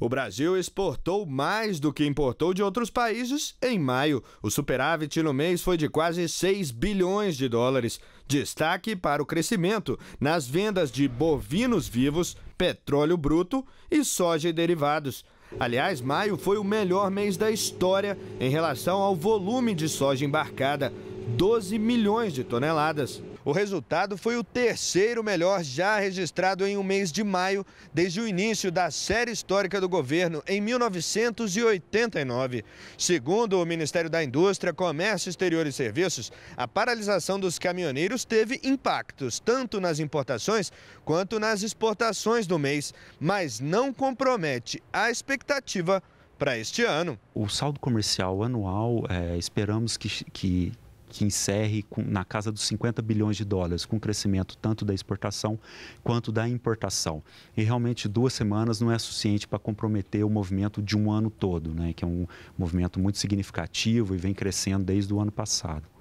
O Brasil exportou mais do que importou de outros países em maio. O superávit no mês foi de quase 6 bilhões de dólares. Destaque para o crescimento nas vendas de bovinos vivos, petróleo bruto e soja e derivados. Aliás, maio foi o melhor mês da história em relação ao volume de soja embarcada. 12 milhões de toneladas. O resultado foi o terceiro melhor já registrado em um mês de maio, desde o início da série histórica do governo, em 1989. Segundo o Ministério da Indústria, Comércio Exterior e Serviços, a paralisação dos caminhoneiros teve impactos tanto nas importações quanto nas exportações do mês, mas não compromete a expectativa para este ano. O saldo comercial anual, é, esperamos que, que que encerre com, na casa dos 50 bilhões de dólares, com crescimento tanto da exportação quanto da importação. E realmente duas semanas não é suficiente para comprometer o movimento de um ano todo, né, que é um movimento muito significativo e vem crescendo desde o ano passado.